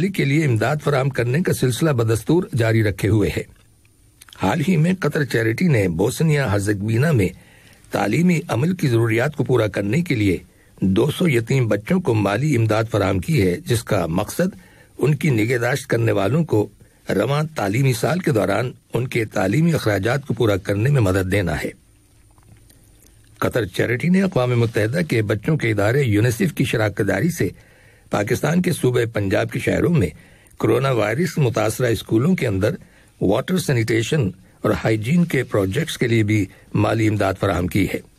अली के लिए इमदाद फराम करने का सिलसिला बदस्तूर जारी रखे हुए है हाल ही में कतर चैरिटी ने बोसनिया हजबीना में तालीमी अमल की ज़रूरियात को पूरा करने के लिए 200 यतीम बच्चों को माली इमदाद फराम की है जिसका मकसद उनकी निगहदाश्त करने वालों को रवान तालीमी साल के दौरान उनके तालीमी अखराज को पूरा करने में मदद देना है कतर चैरिटी ने अकवा मुतहदा के बच्चों के इदारे यूनिसेफ की शराकतदारी से पाकिस्तान के सूबे पंजाब के शहरों में कोरोना वायरस मुतासर स्कूलों के अंदर वाटर सैनिटेशन और हाइजीन के प्रोजेक्ट्स के लिए भी माली इमदाद फराहम की है